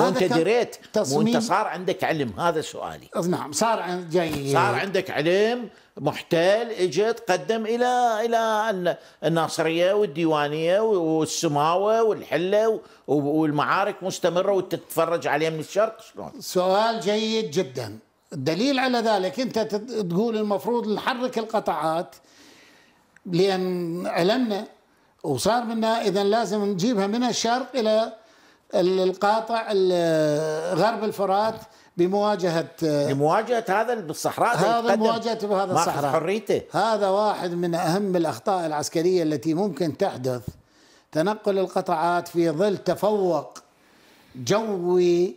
وانت دريت وانت صار عندك علم هذا سؤالي نعم صار جاي صار عندك علم محتل اجت قدم الى الى الناصريه والديوانيه والسماوه والحله والمعارك مستمره وتتفرج عليها من الشرق شلون؟ سؤال جيد جدا الدليل على ذلك انت تقول المفروض نحرك القطاعات لان علمنا وصار منا اذا لازم نجيبها من الشرق الى القاطع غرب الفرات بمواجهة بمواجهة هذا بالصحراء هذا مواجهته بهذا الصحراء حريته هذا واحد من أهم الأخطاء العسكرية التي ممكن تحدث تنقل القطعات في ظل تفوق جوي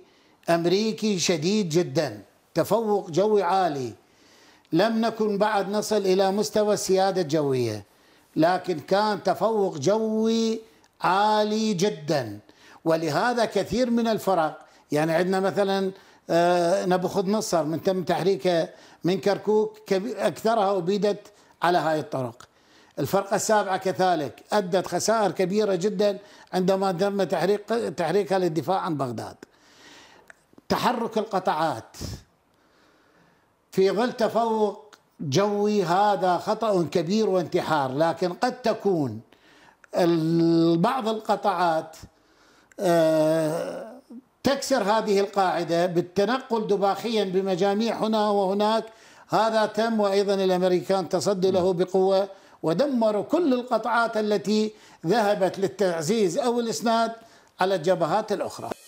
أمريكي شديد جدا تفوق جوي عالي لم نكن بعد نصل إلى مستوى السيادة الجوية لكن كان تفوق جوي عالي جدا ولهذا كثير من الفرق يعني عندنا مثلا آه، نبوخذ نصر من تم تحريكه من كركوك اكثرها ابيدت على هاي الطرق. الفرقه السابعه كذلك ادت خسائر كبيره جدا عندما تم تحريك تحريكها للدفاع عن بغداد. تحرك القطعات في ظل تفوق جوي هذا خطا كبير وانتحار لكن قد تكون بعض القطعات تكسر هذه القاعدة بالتنقل دباخيا بمجاميع هنا وهناك هذا تم وأيضا الأمريكان تصدوا له بقوة ودمروا كل القطعات التي ذهبت للتعزيز أو الإسناد على الجبهات الأخرى